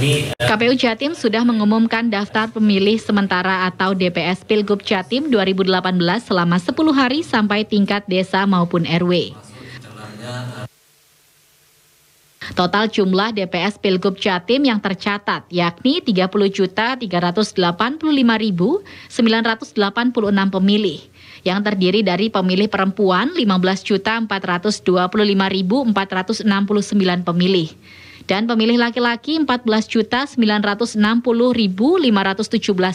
ini eh, KPU Jatim sudah mengumumkan daftar pemilih sementara atau DPS Pilgub Jatim 2018 selama 10 hari sampai tingkat desa maupun RW. Eh, Total jumlah DPS Pilgub Jatim yang tercatat yakni 30.385.986 pemilih yang terdiri dari pemilih perempuan 15.425.469 pemilih dan pemilih laki-laki 14.960.517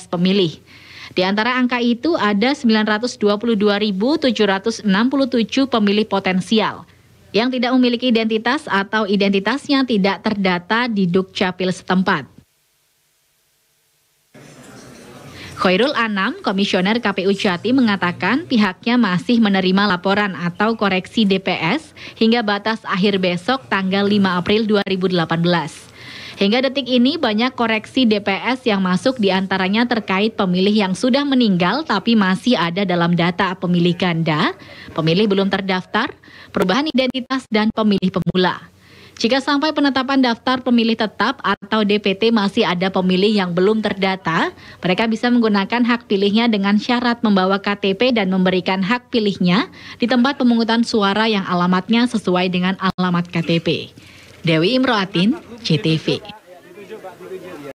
pemilih. Di antara angka itu ada 922.767 pemilih potensial yang tidak memiliki identitas atau identitasnya tidak terdata di Dukcapil setempat. Koirul Anam, Komisioner KPU Jati mengatakan pihaknya masih menerima laporan atau koreksi DPS hingga batas akhir besok tanggal 5 April 2018. Hingga detik ini banyak koreksi DPS yang masuk diantaranya terkait pemilih yang sudah meninggal tapi masih ada dalam data pemilih ganda, pemilih belum terdaftar, perubahan identitas, dan pemilih pemula. Jika sampai penetapan daftar pemilih tetap atau DPT masih ada pemilih yang belum terdata, mereka bisa menggunakan hak pilihnya dengan syarat membawa KTP dan memberikan hak pilihnya di tempat pemungutan suara yang alamatnya sesuai dengan alamat KTP. Dewi Imroatin, CTV.